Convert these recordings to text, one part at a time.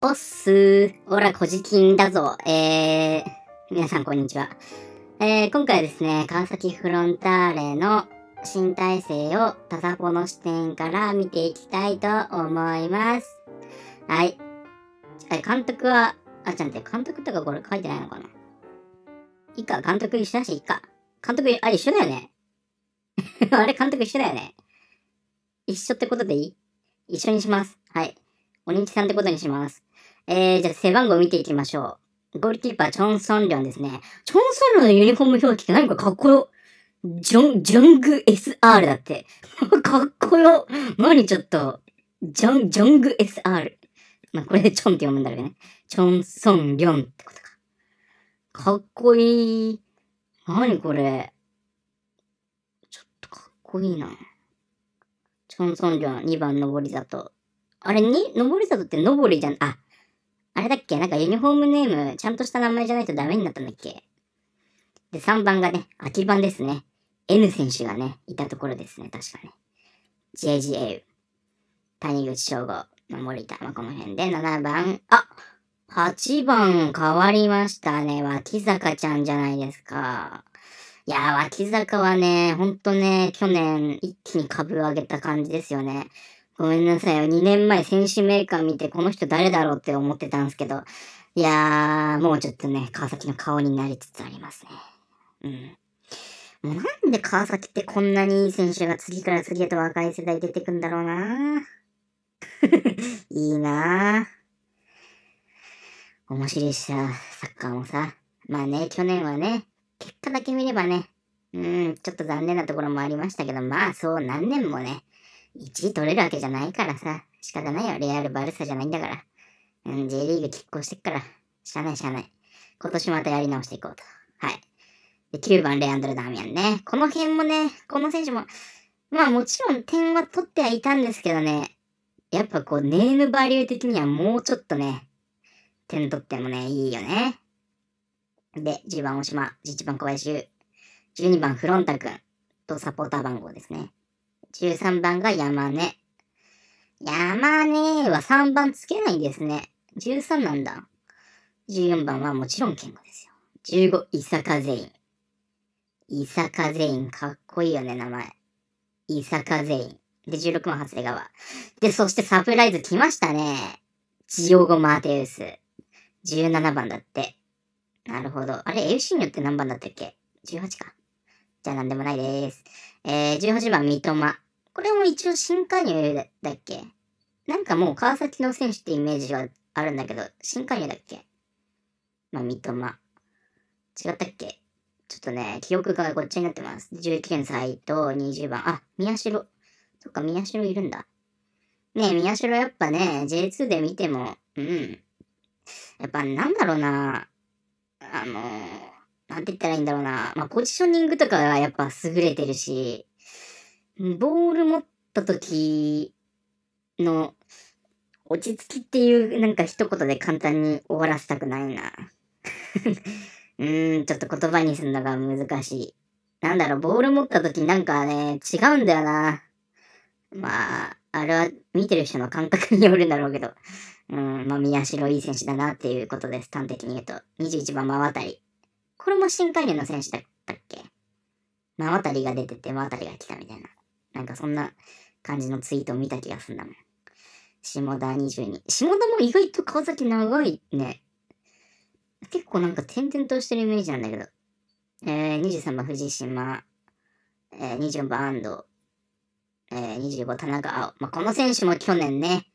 おっすー。おら、こじきんだぞ。えー、皆さんこんにちは。えー、今回ですね、川崎フロンターレの新体制をタサポの視点から見ていきたいと思います。はい。え、監督は、あ、ちゃんって監督とかこれ書いてないのかないいか、監督一緒だし、いいか。監督、あ、一緒だよね。あれ、監督一緒だよね。一緒ってことでいい一緒にします。はい。お人気さんってことにします。えー、じゃあ背番号見ていきましょう。ゴールキーパー、チョン・ソンリョンですね。チョン・ソンリョンのユニフォーム表記って何かかっこよ。ジョン、ジョング SR だって。かっこよ。何ちょっと。ジョン、ジョング SR。まあ、これでチョンって読むんだろうね。チョン・ソン・リョンってことか。かっこいい。何これ。ちょっとかっこいいな。チョン・ソン・リョン、2番、上り里。あれに、上り里って上りじゃん、あ、あれだっけなんかユニフォームネーム、ちゃんとした名前じゃないとダメになったんだっけで、3番がね、秋番ですね。N 選手がね、いたところですね、確かね。JGA、谷口翔吾、森田、まあ、この辺で、7番、あ !8 番変わりましたね。脇坂ちゃんじゃないですか。いやー、脇坂はね、ほんとね、去年一気に株を上げた感じですよね。ごめんなさい。2年前選手メーカー見てこの人誰だろうって思ってたんですけど、いやー、もうちょっとね、川崎の顔になりつつありますね。うん。もうなんで川崎ってこんなにいい選手が次から次へと若い世代出てくんだろうな いいなぁ。面白いしさ、サッカーもさ。まあね、去年はね、結果だけ見ればね、うん、ちょっと残念なところもありましたけど、まあそう何年もね、1位取れるわけじゃないからさ、仕方ないよ。レアル・バルサじゃないんだから。うん、J リーグ拮抗してっから。しゃあないしゃあない。今年またやり直していこうと。はい。で、9番、レアンドル・ダーミアンね。この辺もね、この選手も、まあもちろん点は取ってはいたんですけどね、やっぱこう、ネームバリュー的にはもうちょっとね、点取ってもね、いいよね。で、10番、大島、11番、小林優、12番、フロンタ君とサポーター番号ですね。13番が山根。山根は3番つけないんですね。13なんだ。14番はもちろん健吾ですよ。15、伊坂全員。伊坂全員、かっこいいよね、名前。伊坂全員。で、16番、長谷川。で、そしてサプライズ来ましたね。ジオゴ・マーテウス。17番だって。なるほど。あれ、エウシニョって何番だったっけ ?18 か。じゃあなんでもないです。えー、18番、三笘。これも一応新加入だっけなんかもう川崎の選手ってイメージはあるんだけど、新加入だっけまあ、三笘。違ったっけちょっとね、記憶がごっちゃになってます。19斎藤、20番。あ、宮代。そっか、宮代いるんだ。ねえ、宮代やっぱね、J2 で見ても、うん。やっぱなんだろうな、あのーなんて言ったらいいんだろうな。まあ、ポジショニングとかはやっぱ優れてるし、ボール持った時の落ち着きっていうなんか一言で簡単に終わらせたくないな。うーん、ちょっと言葉にするのが難しい。なんだろう、ボール持った時なんかね、違うんだよな。まあ、あれは見てる人の感覚によるんだろうけど。うん、まあ、宮代いい選手だなっていうことです。端的に言うと。21番真渡り。これも新海連の選手だったっけまあ、渡りが出てて、渡りが来たみたいな。なんかそんな感じのツイートを見た気がすんだもん。下田22。下田も意外と川崎長いね。結構なんか点々としてるイメージなんだけど。えー、23番藤島、えー、24番安藤、えー、25田中碧。まあ、この選手も去年ね、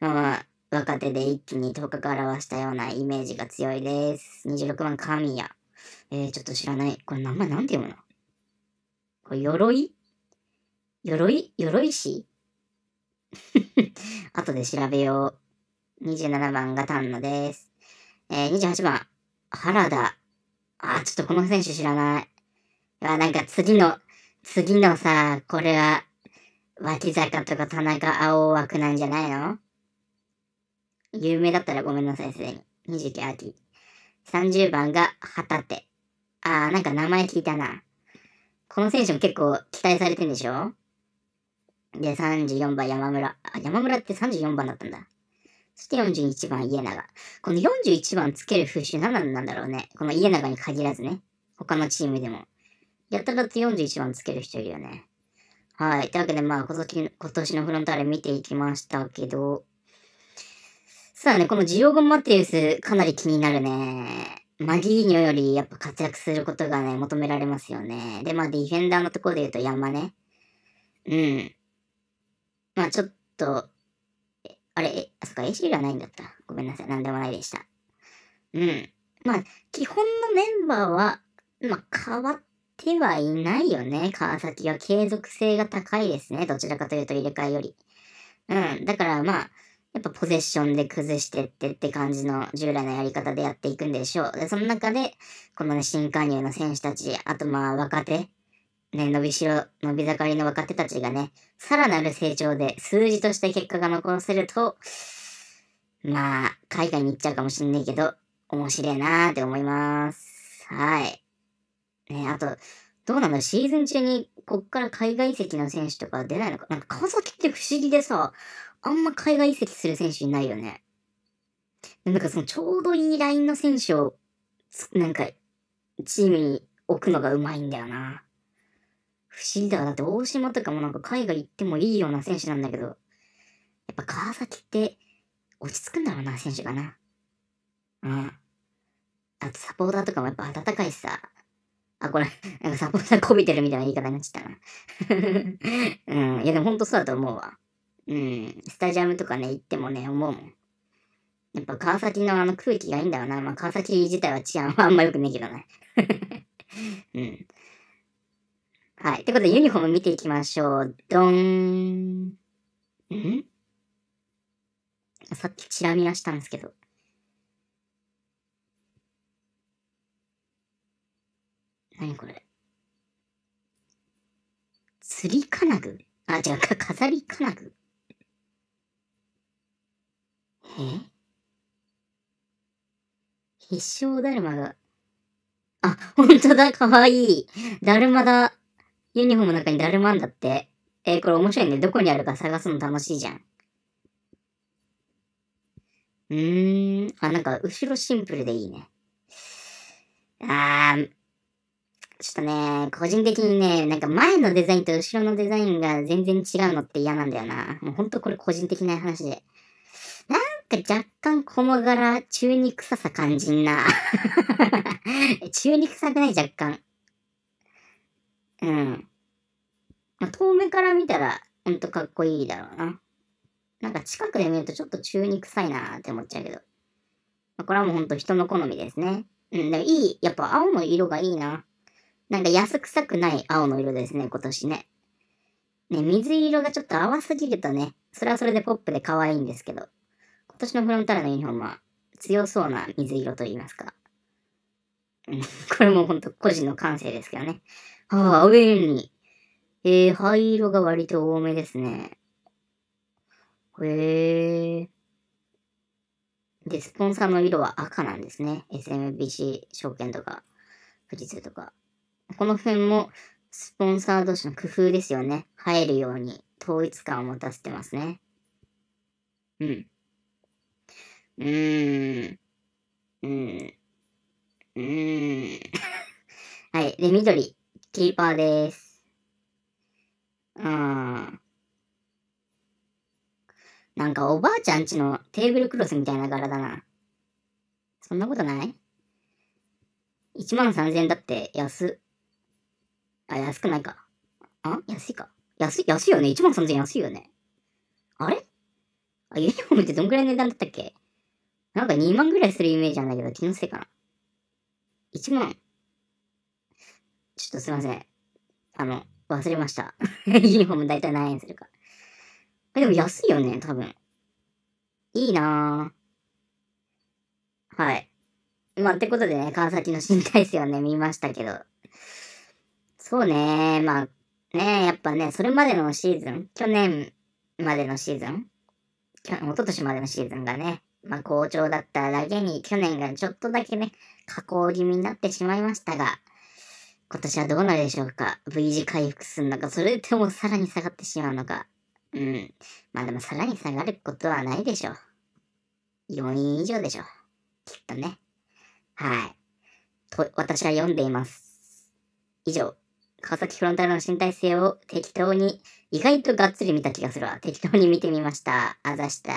まあ、若手で一気に頭角を表したようなイメージが強いです。26番神谷。えー、ちょっと知らない。これ名前なんて読むのこれ、鎧鎧鎧師 後で調べよう。27番が丹野です。えー、28番、原田。あちょっとこの選手知らない。いや、なんか次の、次のさ、これは、脇坂とか田中青枠なんじゃないの有名だったらごめんなさい、すでに。29ア30番が旗手。あー、なんか名前聞いたな。この選手も結構期待されてんでしょで、34番山村。あ、山村って34番だったんだ。そして41番家長。この41番つける風習何なんだろうね。この家長に限らずね。他のチームでも。やたらと41番つける人いるよね。はい。というわけで、まあ今年、今年のフロンターレ見ていきましたけど、そうだね、このジオゴ・マテウス、かなり気になるね。マギーニョよりやっぱ活躍することがね、求められますよね。で、まあディフェンダーのところで言うと山ね。うん。まあちょっと、あれ、えあ、そっか、エシーがないんだった。ごめんなさい、なんでもないでした。うん。まあ、基本のメンバーは、まあ変わってはいないよね。川崎は継続性が高いですね。どちらかというと入れ替えより。うん。だからまあ、やっぱポゼッションで崩してってって感じの従来のやり方でやっていくんでしょう。で、その中で、このね、新加入の選手たち、あとまあ若手、ね、伸びしろ、伸び盛りの若手たちがね、さらなる成長で数字として結果が残せると、まあ、海外に行っちゃうかもしんないけど、面白いなーって思います。はい。ね、あと、どうなのシーズン中に、こっから海外移籍の選手とか出ないのかなんか川崎って不思議でさ、あんま海外移籍する選手いないよね。なんかそのちょうどいいラインの選手を、なんか、チームに置くのがうまいんだよな。不思議だ。だって大島とかもなんか海外行ってもいいような選手なんだけど、やっぱ川崎って落ち着くんだろうな、選手がな。うん。あとサポーターとかもやっぱ温かいしさ。あ、これ、なんかサポーターこびてるみたいな言い方になっちゃったな。うん。いやでもほんとそうだと思うわ。うん、スタジアムとかね、行ってもね、思うもん。やっぱ川崎のあの空気がいいんだろうな。まあ川崎自体は治安はあんま良くないけどね。うん。はい。ということでユニフォーム見ていきましょう。どん。んさっきチラ見らしたんですけど。何これ。釣り金具あ、違う、か、飾り金具え必勝だるまが。あ、ほんとだ、かわいい。だるまだ。ユニフォームの中にだるまんだって。えー、これ面白いね。どこにあるか探すの楽しいじゃん。うーん。あ、なんか、後ろシンプルでいいね。あー、ちょっとね、個人的にね、なんか前のデザインと後ろのデザインが全然違うのって嫌なんだよな。もうほんとこれ個人的な話で。っ若干細柄中肉臭さ感じんな。中肉臭くない若干。うん。まあ、遠目から見たら、ほんとかっこいいだろうな。なんか近くで見るとちょっと中肉臭いなーって思っちゃうけど。まあ、これはもうほんと人の好みですね。うん、でもいい。やっぱ青の色がいいな。なんか安臭くない青の色ですね、今年ね。ね、水色がちょっと淡すぎるとね、それはそれでポップで可愛いんですけど。年のフロンターレのユニフォームは強そうな水色と言いますか。これもほんと個人の感性ですけどね。ああ、上に。えー、灰色が割と多めですね。へえー。で、スポンサーの色は赤なんですね。SMBC 証券とか、富士通とか。この辺もスポンサー同士の工夫ですよね。映えるように統一感を持たせてますね。うん。うーん。うーん。うーん。はい。で、緑、キーパーです。うーん。なんかおばあちゃんちのテーブルクロスみたいな柄だな。そんなことない ?1 万3000円だって安。あ、安くないか。あ安いか。安い、安いよね。1万3000円安いよね。あれあ、ユニフォームってどんくらいの値段だったっけなんか2万ぐらいするイメージなんだけど、気のせいかな。1万。ちょっとすいません。あの、忘れました。ユニフォーム大体何円するか。でも安いよね、多分。いいなぁ。はい。まあ、ってことでね、川崎の新体制をね、見ましたけど。そうねまあ、ねやっぱね、それまでのシーズン、去年までのシーズン、お一昨年までのシーズンがね、まあ、好調だっただけに去年がちょっとだけね、下降気味になってしまいましたが、今年はどうなるでしょうか ?V 字回復するのか、それともさらに下がってしまうのか。うん。まあでもさらに下がることはないでしょう。4位以上でしょう。きっとね。はい。と、私は読んでいます。以上。川崎フロンターレの新体制を適当に、意外とがっつり見た気がするわ。適当に見てみました。あざした。